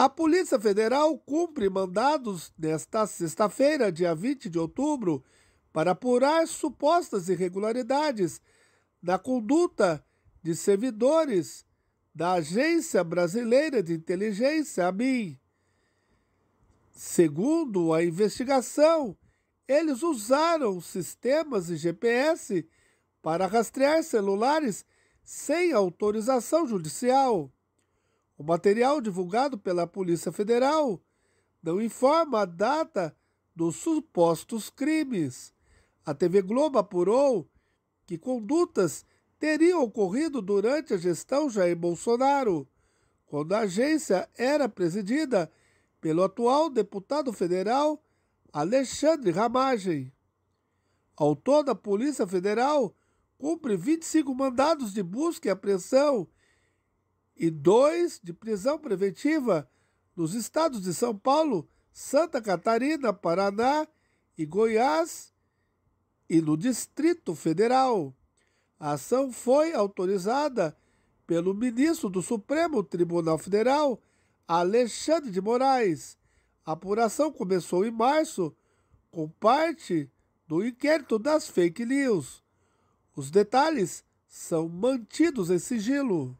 A Polícia Federal cumpre mandados nesta sexta-feira, dia 20 de outubro, para apurar supostas irregularidades na conduta de servidores da Agência Brasileira de Inteligência, ABIN. Segundo a investigação, eles usaram sistemas de GPS para rastrear celulares sem autorização judicial. O material divulgado pela Polícia Federal não informa a data dos supostos crimes. A TV Globo apurou que condutas teriam ocorrido durante a gestão Jair Bolsonaro, quando a agência era presidida pelo atual deputado federal Alexandre Ramagem. Ao todo, a Polícia Federal cumpre 25 mandados de busca e apreensão e dois de prisão preventiva nos estados de São Paulo, Santa Catarina, Paraná e Goiás e no Distrito Federal. A ação foi autorizada pelo ministro do Supremo Tribunal Federal, Alexandre de Moraes. A apuração começou em março com parte do inquérito das fake news. Os detalhes são mantidos em sigilo.